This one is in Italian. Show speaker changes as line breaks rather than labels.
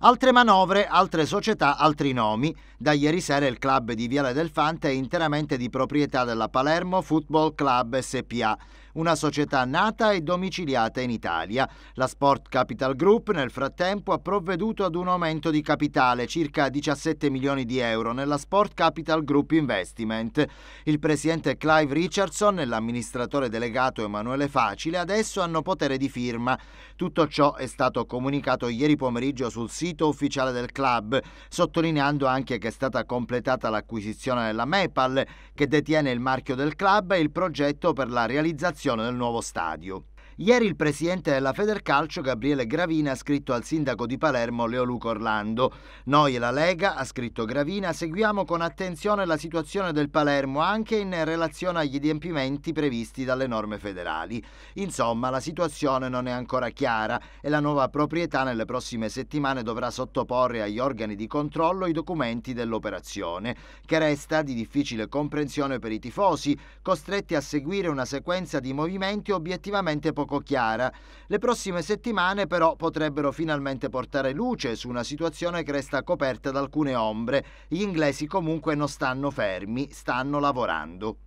Altre manovre, altre società, altri nomi. Da ieri sera il club di Viale del Fante è interamente di proprietà della Palermo Football Club SPA una società nata e domiciliata in Italia. La Sport Capital Group nel frattempo ha provveduto ad un aumento di capitale, circa 17 milioni di euro, nella Sport Capital Group Investment. Il presidente Clive Richardson e l'amministratore delegato Emanuele Facile adesso hanno potere di firma. Tutto ciò è stato comunicato ieri pomeriggio sul sito ufficiale del club, sottolineando anche che è stata completata l'acquisizione della MEPAL, che detiene il marchio del club e il progetto per la realizzazione costruzione del nuovo stadio. Ieri il presidente della Federcalcio, Gabriele Gravina, ha scritto al sindaco di Palermo, Leo Leoluco Orlando. Noi e la Lega, ha scritto Gravina, seguiamo con attenzione la situazione del Palermo anche in relazione agli adempimenti previsti dalle norme federali. Insomma, la situazione non è ancora chiara e la nuova proprietà nelle prossime settimane dovrà sottoporre agli organi di controllo i documenti dell'operazione, che resta di difficile comprensione per i tifosi, costretti a seguire una sequenza di movimenti obiettivamente poco poco chiara. Le prossime settimane però potrebbero finalmente portare luce su una situazione che resta coperta da alcune ombre. Gli inglesi comunque non stanno fermi, stanno lavorando.